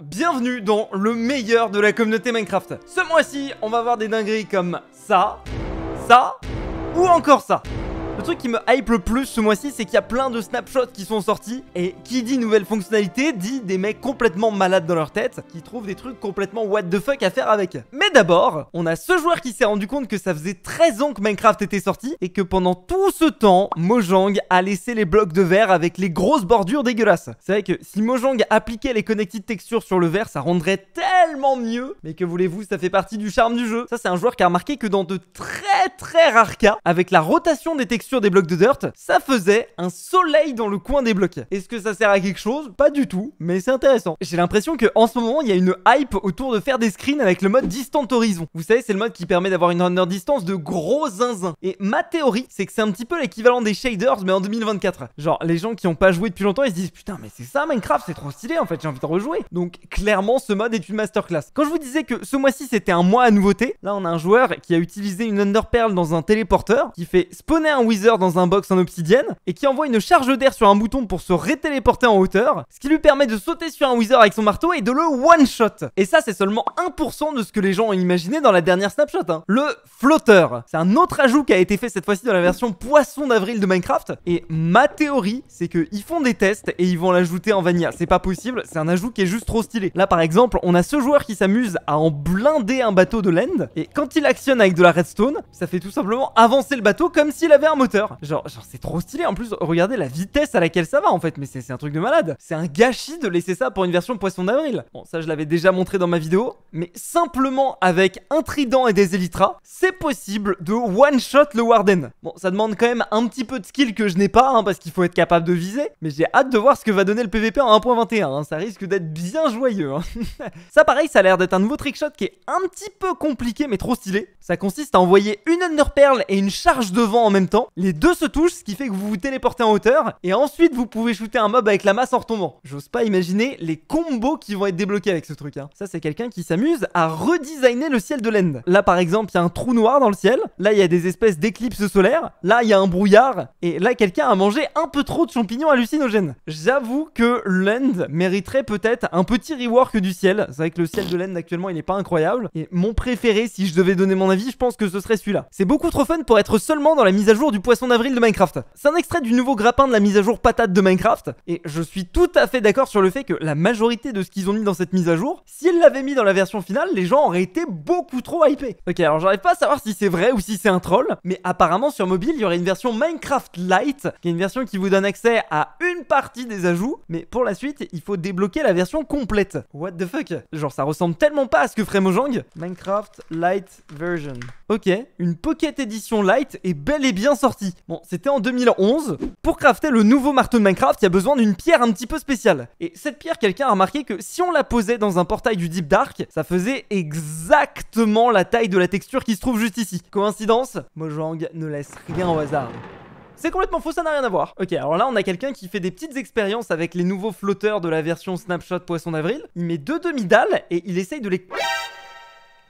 Bienvenue dans le meilleur de la communauté Minecraft. Ce mois-ci, on va voir des dingueries comme ça, ça ou encore ça truc qui me hype le plus ce mois-ci, c'est qu'il y a plein de snapshots qui sont sortis. Et qui dit nouvelle fonctionnalité, dit des mecs complètement malades dans leur tête, qui trouvent des trucs complètement what the fuck à faire avec. Mais d'abord, on a ce joueur qui s'est rendu compte que ça faisait 13 ans que Minecraft était sorti, et que pendant tout ce temps, Mojang a laissé les blocs de verre avec les grosses bordures dégueulasses. C'est vrai que si Mojang appliquait les connected textures sur le verre, ça rendrait tellement mieux. Mais que voulez-vous, ça fait partie du charme du jeu. Ça, c'est un joueur qui a remarqué que dans de très très rares cas, avec la rotation des textures des blocs de dirt, ça faisait un soleil dans le coin des blocs. Est-ce que ça sert à quelque chose Pas du tout, mais c'est intéressant. J'ai l'impression que en ce moment, il y a une hype autour de faire des screens avec le mode distant horizon. Vous savez, c'est le mode qui permet d'avoir une render distance de gros zinzin. Et ma théorie, c'est que c'est un petit peu l'équivalent des shaders, mais en 2024. Genre, les gens qui n'ont pas joué depuis longtemps, ils se disent putain, mais c'est ça Minecraft, c'est trop stylé en fait, j'ai envie de rejouer. Donc, clairement, ce mode est une masterclass. Quand je vous disais que ce mois-ci c'était un mois à nouveauté, là on a un joueur qui a utilisé une Underpearl dans un téléporteur qui fait spawner un wizard dans un box en obsidienne et qui envoie une charge d'air sur un bouton pour se rétéléporter en hauteur, ce qui lui permet de sauter sur un wizard avec son marteau et de le one-shot. Et ça, c'est seulement 1% de ce que les gens ont imaginé dans la dernière snapshot. Hein. Le flotteur. C'est un autre ajout qui a été fait cette fois-ci dans la version poisson d'avril de Minecraft. Et ma théorie, c'est qu'ils font des tests et ils vont l'ajouter en vanilla. C'est pas possible, c'est un ajout qui est juste trop stylé. Là, par exemple, on a ce joueur qui s'amuse à en blinder un bateau de l'end et quand il actionne avec de la redstone, ça fait tout simplement avancer le bateau comme s'il avait un moteur. Genre, c'est trop stylé. En plus, regardez la vitesse à laquelle ça va en fait. Mais c'est un truc de malade. C'est un gâchis de laisser ça pour une version poisson d'avril. Bon, ça, je l'avais déjà montré dans ma vidéo. Mais simplement avec un trident et des élytras, c'est possible de one-shot le Warden. Bon, ça demande quand même un petit peu de skill que je n'ai pas, hein, parce qu'il faut être capable de viser. Mais j'ai hâte de voir ce que va donner le PVP en 1.21. Hein. Ça risque d'être bien joyeux. Hein. ça, pareil, ça a l'air d'être un nouveau trickshot qui est un petit peu compliqué, mais trop stylé. Ça consiste à envoyer une pearl et une charge de vent en même temps. Les deux se touchent, ce qui fait que vous vous téléportez en hauteur, et ensuite vous pouvez shooter un mob avec la masse en retombant. J'ose pas imaginer les combos qui vont être débloqués avec ce truc. Hein. Ça, c'est quelqu'un qui s'amuse à redesigner le ciel de l'End. Là, par exemple, il y a un trou noir dans le ciel. Là, il y a des espèces d'éclipses solaires. Là, il y a un brouillard. Et là, quelqu'un a mangé un peu trop de champignons hallucinogènes. J'avoue que l'End mériterait peut-être un petit rework du ciel. C'est vrai que le ciel de l'End actuellement, il n'est pas incroyable. Et mon préféré, si je devais donner mon avis, je pense que ce serait celui-là. C'est beaucoup trop fun pour être seulement dans la mise à jour du poisson d'avril de Minecraft. C'est un extrait du nouveau grappin de la mise à jour patate de Minecraft, et je suis tout à fait d'accord sur le fait que la majorité de ce qu'ils ont mis dans cette mise à jour, s'ils l'avaient mis dans la version finale, les gens auraient été beaucoup trop hypés. Ok, alors j'arrive pas à savoir si c'est vrai ou si c'est un troll, mais apparemment sur mobile, il y aurait une version Minecraft Lite, qui est une version qui vous donne accès à une partie des ajouts, mais pour la suite, il faut débloquer la version complète. What the fuck Genre ça ressemble tellement pas à ce que ferait Mojang. Minecraft Lite version. Ok, une Pocket Edition Lite est bel et bien sortie Bon, c'était en 2011. Pour crafter le nouveau marteau de Minecraft, il y a besoin d'une pierre un petit peu spéciale. Et cette pierre, quelqu'un a remarqué que si on la posait dans un portail du Deep Dark, ça faisait exactement la taille de la texture qui se trouve juste ici. Coïncidence Mojang ne laisse rien au hasard. C'est complètement faux, ça n'a rien à voir. Ok, alors là, on a quelqu'un qui fait des petites expériences avec les nouveaux flotteurs de la version Snapshot Poisson d'Avril. Il met deux demi-dalles et il essaye de les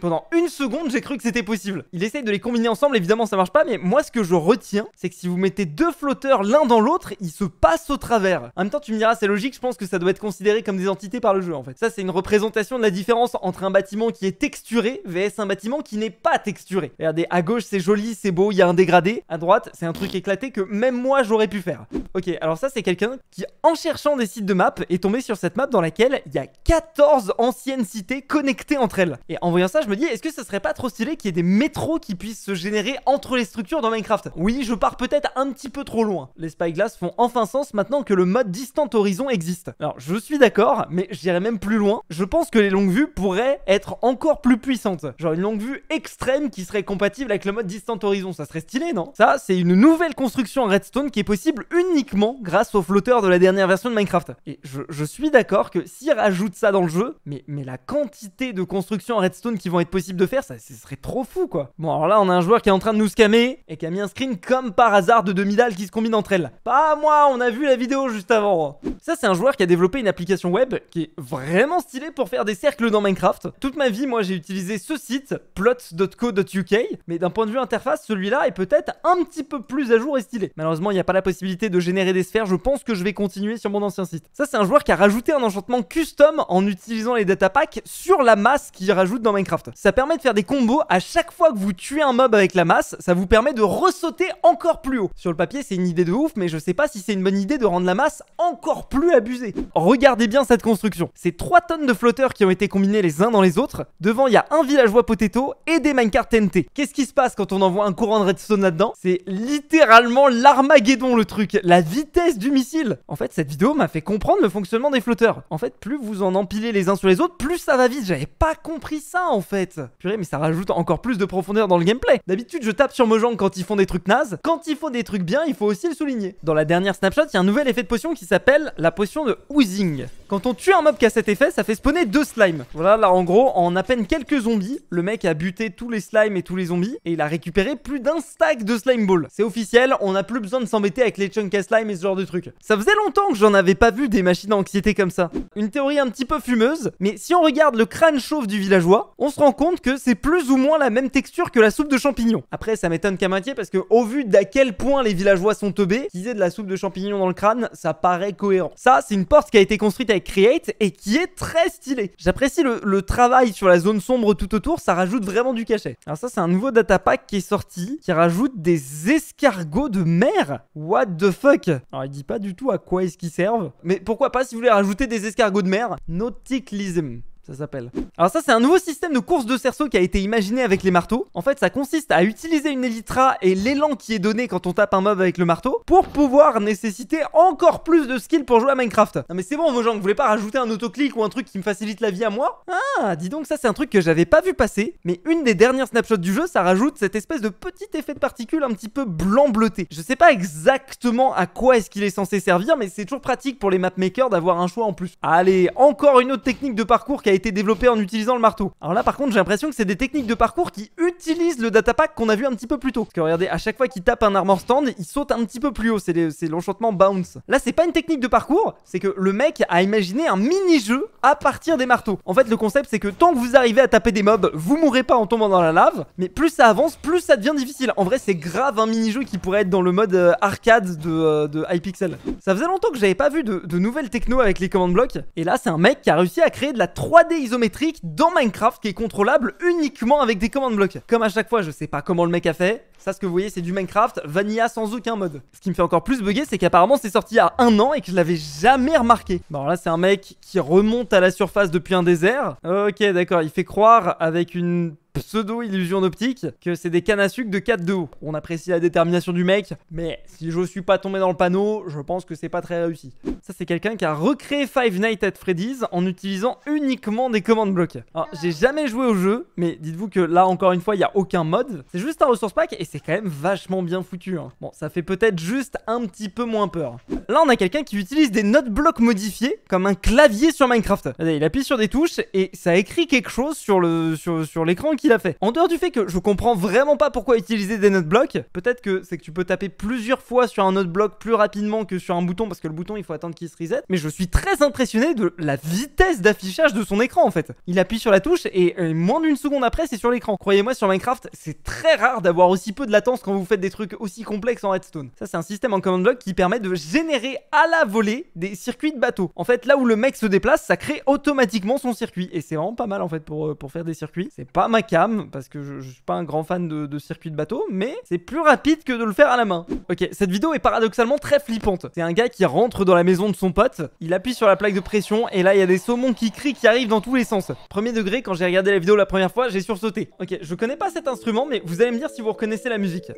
pendant une seconde, j'ai cru que c'était possible. Il essaye de les combiner ensemble, évidemment ça marche pas, mais moi ce que je retiens, c'est que si vous mettez deux flotteurs l'un dans l'autre, ils se passent au travers. En même temps, tu me diras, c'est logique, je pense que ça doit être considéré comme des entités par le jeu en fait. Ça, c'est une représentation de la différence entre un bâtiment qui est texturé, VS un bâtiment qui n'est pas texturé. Regardez, à gauche c'est joli, c'est beau, il y a un dégradé. À droite, c'est un truc éclaté que même moi j'aurais pu faire. Ok, alors ça c'est quelqu'un qui, en cherchant des sites de map, est tombé sur cette map dans laquelle il y a 14 anciennes cités connectées entre elles. Et en voyant ça, je me dis, est-ce que ça serait pas trop stylé qu'il y ait des métros qui puissent se générer entre les structures dans Minecraft Oui, je pars peut-être un petit peu trop loin. Les spyglass font enfin sens maintenant que le mode distant horizon existe. Alors, je suis d'accord, mais j'irai même plus loin. Je pense que les longues vues pourraient être encore plus puissantes. Genre une longue vue extrême qui serait compatible avec le mode distant horizon. Ça serait stylé, non Ça, c'est une nouvelle construction en redstone qui est possible uniquement grâce au flotteur de la dernière version de Minecraft. Et je, suis d'accord que s'ils rajoutent ça dans le jeu, mais, mais la quantité de constructions en redstone qui vont être possible de faire, ça ce serait trop fou quoi. Bon alors là on a un joueur qui est en train de nous scammer et qui a mis un screen comme par hasard de demi dalles qui se combinent entre elles. Pas moi, on a vu la vidéo juste avant. Ça c'est un joueur qui a développé une application web qui est vraiment stylée pour faire des cercles dans Minecraft. Toute ma vie moi j'ai utilisé ce site plot.co.uk mais d'un point de vue interface celui-là est peut-être un petit peu plus à jour et stylé. Malheureusement il n'y a pas la possibilité de générer des sphères, je pense que je vais continuer sur mon ancien site. Ça c'est un joueur qui a rajouté un enchantement custom en utilisant les datapacks sur la masse qu'il rajoute dans Minecraft. Ça permet de faire des combos à chaque fois que vous tuez un mob avec la masse, ça vous permet de ressauter encore plus haut. Sur le papier, c'est une idée de ouf, mais je sais pas si c'est une bonne idée de rendre la masse encore plus abusée. Regardez bien cette construction. C'est 3 tonnes de flotteurs qui ont été combinés les uns dans les autres. Devant, il y a un villageois potato et des minecarts TNT. Qu'est-ce qui se passe quand on envoie un courant de redstone là-dedans C'est littéralement l'armageddon le truc, la vitesse du missile. En fait, cette vidéo m'a fait comprendre le fonctionnement des flotteurs. En fait, plus vous en empilez les uns sur les autres, plus ça va vite. J'avais pas compris ça en fait. Purée, mais ça rajoute encore plus de profondeur dans le gameplay. D'habitude, je tape sur Mojang quand ils font des trucs nazes. Quand ils font des trucs bien, il faut aussi le souligner. Dans la dernière snapshot, il y a un nouvel effet de potion qui s'appelle la potion de oozing. Quand on tue un mob qui a cet effet, ça fait spawner deux slimes. Voilà, là en gros, en à peine quelques zombies, le mec a buté tous les slimes et tous les zombies et il a récupéré plus d'un stack de slime ball C'est officiel, on n'a plus besoin de s'embêter avec les chunks à slime et ce genre de trucs. Ça faisait longtemps que j'en avais pas vu des machines à anxiété comme ça. Une théorie un petit peu fumeuse, mais si on regarde le crâne chauve du villageois, on se rend compte que c'est plus ou moins la même texture que la soupe de champignons. Après, ça m'étonne qu'à moitié parce que au vu d'à quel point les villageois sont teubés, qu'ils aient de la soupe de champignons dans le crâne, ça paraît cohérent. Ça, c'est une porte qui a été construite avec Create et qui est très stylée. J'apprécie le, travail sur la zone sombre tout autour, ça rajoute vraiment du cachet. Alors ça, c'est un nouveau datapack qui est sorti, qui rajoute des escargots de mer. What the fuck Alors, il dit pas du tout à quoi est-ce qu'ils servent, mais pourquoi pas si vous voulez rajouter des escargots de mer Nauticalism ça s'appelle. Alors ça, c'est un nouveau système de course de cerceau qui a été imaginé avec les marteaux. En fait, ça consiste à utiliser une Elytra et l'élan qui est donné quand on tape un mob avec le marteau pour pouvoir nécessiter encore plus de skills pour jouer à Minecraft. Non mais c'est bon, vos gens, vous voulez pas rajouter un autoclic ou un truc qui me facilite la vie à moi Ah, dis donc, ça c'est un truc que j'avais pas vu passer, mais une des dernières snapshots du jeu, ça rajoute cette espèce de petit effet de particules un petit peu blanc bleuté. Je sais pas exactement à quoi est-ce qu'il est censé servir, mais c'est toujours pratique pour les mapmakers d'avoir un choix en plus. Allez, encore une autre technique de parcours qui a été développé en utilisant le marteau. Alors là par contre j'ai l'impression que c'est des techniques de parcours qui utilisent le datapack qu'on a vu un petit peu plus tôt. Parce que regardez, à chaque fois qu'il tape un armor stand, il saute un petit peu plus haut, c'est l'enchantement bounce. Là c'est pas une technique de parcours, c'est que le mec a imaginé un mini-jeu à partir des marteaux. En fait le concept c'est que tant que vous arrivez à taper des mobs, vous mourrez pas en tombant dans la lave, mais plus ça avance, plus ça devient difficile. En vrai c'est grave un mini-jeu qui pourrait être dans le mode euh, arcade de, euh, de, Hypixel. Ça faisait longtemps que j'avais pas vu de, nouvelles techno avec les command blocks et là c'est un mec qui a réussi à créer de la 3D des isométriques isométrique dans Minecraft qui est contrôlable uniquement avec des commandes blocs. Comme à chaque fois, je sais pas comment le mec a fait. Ça, ce que vous voyez, c'est du Minecraft vanilla sans aucun mode. Ce qui me fait encore plus bugger, c'est qu'apparemment, c'est sorti il y a un an et que je l'avais jamais remarqué. Bon, là, c'est un mec qui remonte à la surface depuis un désert. Ok, d'accord, il fait croire avec une pseudo-illusion d'optique que c'est des cannes à sucre de 4 de haut. On apprécie la détermination du mec, mais si je suis pas tombé dans le panneau, je pense que c'est pas très réussi. Ça, c'est quelqu'un qui a recréé Five Nights at Freddy's en utilisant uniquement des commandes bloquées. Alors, j'ai jamais joué au jeu, mais dites-vous que là, encore une fois, il y a aucun mode. C'est juste un ressource pack et c'est quand même vachement bien foutu. Hein. Bon, ça fait peut-être juste un petit peu moins peur. Là, on a quelqu'un qui utilise des notes blocs modifiées comme un clavier sur Minecraft. Il appuie sur des touches et ça écrit quelque chose sur l'écran qui fait. En dehors du fait que je comprends vraiment pas pourquoi utiliser des notes blocs, peut-être que c'est que tu peux taper plusieurs fois sur un note bloc plus rapidement que sur un bouton parce que le bouton il faut attendre qu'il se reset, mais je suis très impressionné de la vitesse d'affichage de son écran en fait. Il appuie sur la touche et moins d'une seconde après c'est sur l'écran. Croyez-moi sur Minecraft, c'est très rare d'avoir aussi peu de latence quand vous faites des trucs aussi complexes en redstone. Ça c'est un système en command block qui permet de générer à la volée des circuits de bateau. En fait là où le mec se déplace, ça crée automatiquement son circuit et c'est vraiment pas mal en fait pour, euh, pour faire des circuits. C'est pas ma parce que je, suis pas un grand fan de, de circuit de bateau, mais c'est plus rapide que de le faire à la main. Ok, cette vidéo est paradoxalement très flippante. C'est un gars qui rentre dans la maison de son pote, il appuie sur la plaque de pression, et là il y a des saumons qui crient qui arrivent dans tous les sens. Premier degré, quand j'ai regardé la vidéo la première fois, j'ai sursauté. Ok, je connais pas cet instrument, mais vous allez me dire si vous reconnaissez la musique.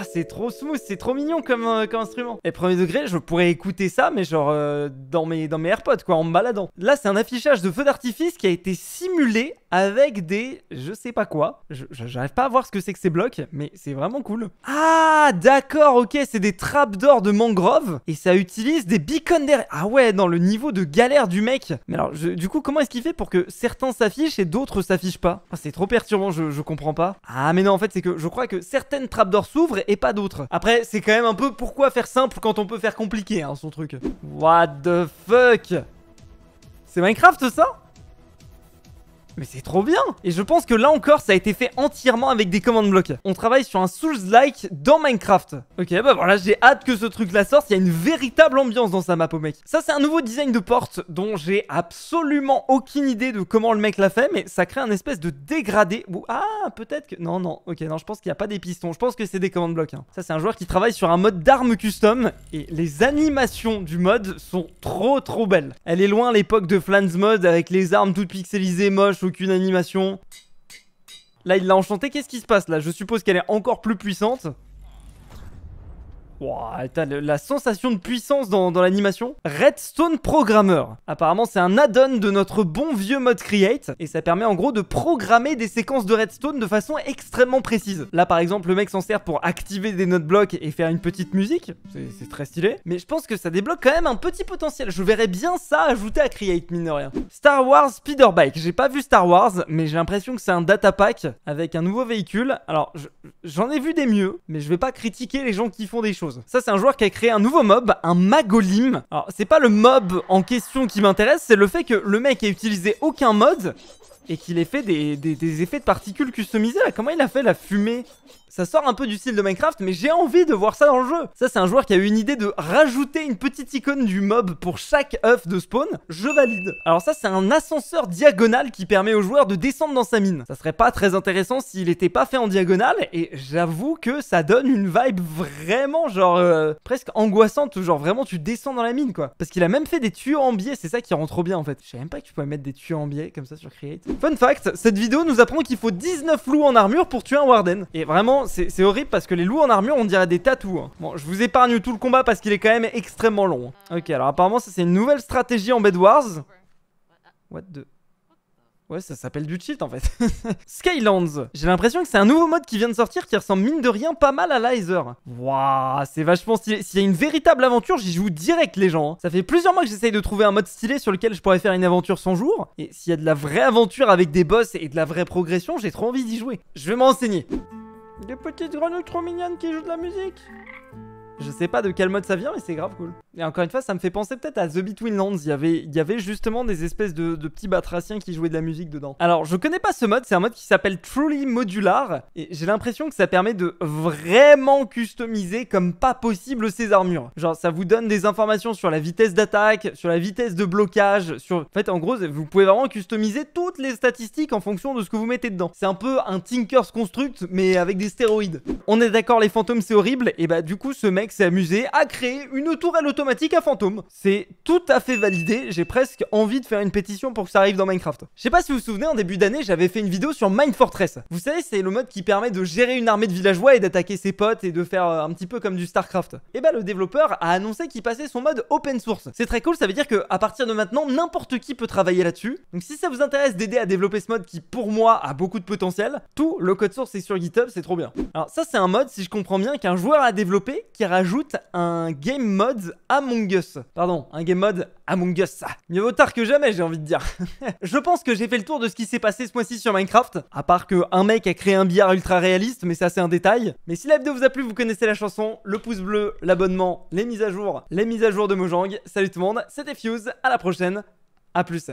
Ah, c'est trop smooth, c'est trop mignon euh, comme, instrument. Et premier degré, je pourrais écouter ça, mais genre euh, dans, mes, dans mes AirPods, quoi, en me baladant. Là, c'est un affichage de feu d'artifice qui a été simulé avec des je sais pas quoi. J'arrive pas à voir ce que c'est que ces blocs, mais c'est vraiment cool. Ah, d'accord, ok, c'est des trappes d'or de mangrove et ça utilise des beacons derrière. Ah ouais, dans le niveau de galère du mec. Mais alors, du coup, comment est-ce qu'il fait pour que certains s'affichent et d'autres s'affichent pas ah, C'est trop perturbant, je, comprends pas. Ah, mais non, en fait, c'est que je crois que certaines trappes d'or s'ouvrent et pas d'autres. Après, c'est quand même un peu pourquoi faire simple quand on peut faire compliqué, hein, son truc. What the fuck C'est Minecraft, ça mais c'est trop bien Et je pense que là encore, ça a été fait entièrement avec des commandes blocs. On travaille sur un Souls-like dans Minecraft. Ok, bah voilà, j'ai hâte que ce truc-là sorte. Il y a une véritable ambiance dans sa map au mec. Ça, c'est un nouveau design de porte dont j'ai absolument aucune idée de comment le mec l'a fait, mais ça crée un espèce de dégradé. Ah, peut-être que... Non, non, ok, non, je pense qu'il n'y a pas des pistons. Je pense que c'est des commandes blocs. Hein. Ça, c'est un joueur qui travaille sur un mode d'armes custom et les animations du mode sont trop, trop belles. Elle est loin l'époque de Flans Mode avec les armes toutes pixelisées, moches, aucune animation. Là, il l'a enchantée. Qu'est-ce qui se passe là Je suppose qu'elle est encore plus puissante. Wow, t'as la sensation de puissance dans, l'animation. Redstone Programmer. Apparemment, c'est un add-on de notre bon vieux mode Create. Et ça permet en gros de programmer des séquences de redstone de façon extrêmement précise. Là, par exemple, le mec s'en sert pour activer des notes blocs et faire une petite musique. C'est très stylé. Mais je pense que ça débloque quand même un petit potentiel. Je verrais bien ça ajouté à Create, mine de rien. Star Wars Speeder Bike. J'ai pas vu Star Wars, mais j'ai l'impression que c'est un datapack avec un nouveau véhicule. Alors, j'en ai vu des mieux, mais je vais pas critiquer les gens qui font des choses. Ça, c'est un joueur qui a créé un nouveau mob, un Magolim. Alors, c'est pas le mob en question qui m'intéresse, c'est le fait que le mec ait utilisé aucun mod et qu'il ait fait des, des effets de particules customisés. Là, comment il a fait la fumée ça sort un peu du style de Minecraft, mais j'ai envie de voir ça dans le jeu. Ça, c'est un joueur qui a eu une idée de rajouter une petite icône du mob pour chaque œuf de spawn. Je valide. Alors ça, c'est un ascenseur diagonal qui permet au joueur de descendre dans sa mine. Ça serait pas très intéressant s'il était pas fait en diagonale, et j'avoue que ça donne une vibe vraiment genre euh, presque angoissante, genre vraiment tu descends dans la mine quoi. Parce qu'il a même fait des tuyaux en biais, c'est ça qui rend trop bien en fait. Je savais même pas que tu pouvais mettre des tuyaux en biais comme ça sur Create. Fun fact, cette vidéo nous apprend qu'il faut 19 loups en armure pour tuer un Warden. Et vraiment, c'est horrible parce que les loups en armure, on dirait des tatous. Hein. Bon, je vous épargne tout le combat parce qu'il est quand même extrêmement long. Hein. Ok, alors apparemment, ça c'est une nouvelle stratégie en Bedwars What the... Ouais, ça s'appelle du cheat en fait. Skylands. J'ai l'impression que c'est un nouveau mode qui vient de sortir qui ressemble mine de rien pas mal à Lizer. Waouh, c'est vachement stylé. S'il y a une véritable aventure, j'y joue direct les gens. Hein. Ça fait plusieurs mois que j'essaye de trouver un mode stylé sur lequel je pourrais faire une aventure sans jour Et s'il y a de la vraie aventure avec des boss et de la vraie progression, j'ai trop envie d'y jouer. Je vais m'en m'enseigner. Des petites grenouilles trop mignonnes qui jouent de la musique je sais pas de quel mode ça vient, mais c'est grave cool. Et encore une fois, ça me fait penser peut-être à The Between Lands. Il y avait, il y avait justement des espèces de, de, petits batraciens qui jouaient de la musique dedans. Alors, je connais pas ce mode. C'est un mode qui s'appelle Truly Modular. Et j'ai l'impression que ça permet de vraiment customiser comme pas possible ces armures. Genre, ça vous donne des informations sur la vitesse d'attaque, sur la vitesse de blocage, sur... En fait, en gros, vous pouvez vraiment customiser toutes les statistiques en fonction de ce que vous mettez dedans. C'est un peu un Tinker's Construct, mais avec des stéroïdes. On est d'accord, les fantômes, c'est horrible. Et bah, du coup, ce mec s'est amusé à créer une tourelle automatique à fantômes. C'est tout à fait validé, j'ai presque envie de faire une pétition pour que ça arrive dans Minecraft. Je sais pas si vous vous souvenez, en début d'année, j'avais fait une vidéo sur Mine Fortress. Vous savez, c'est le mode qui permet de gérer une armée de villageois et d'attaquer ses potes et de faire euh, un petit peu comme du StarCraft. Et eh bah ben, le développeur a annoncé qu'il passait son mode open source. C'est très cool, ça veut dire que à partir de maintenant, n'importe qui peut travailler là-dessus. Donc si ça vous intéresse d'aider à développer ce mode qui pour moi a beaucoup de potentiel, tout le code source est sur GitHub, c'est trop bien. Alors ça c'est un mode, si je comprends bien, qu'un joueur a développé qui a ajoute un game mode Among Us. Pardon, un game mode Among Us. Mieux vaut tard que jamais, j'ai envie de dire. je pense que j'ai fait le tour de ce qui s'est passé ce mois-ci sur Minecraft. À part que un mec a créé un billard ultra réaliste, mais ça c'est un détail. Mais si la vidéo vous a plu, vous connaissez la chanson, le pouce bleu, l'abonnement, les mises à jour, les mises à jour de Mojang. Salut tout le monde, c'était Fuse, à la prochaine, à plus.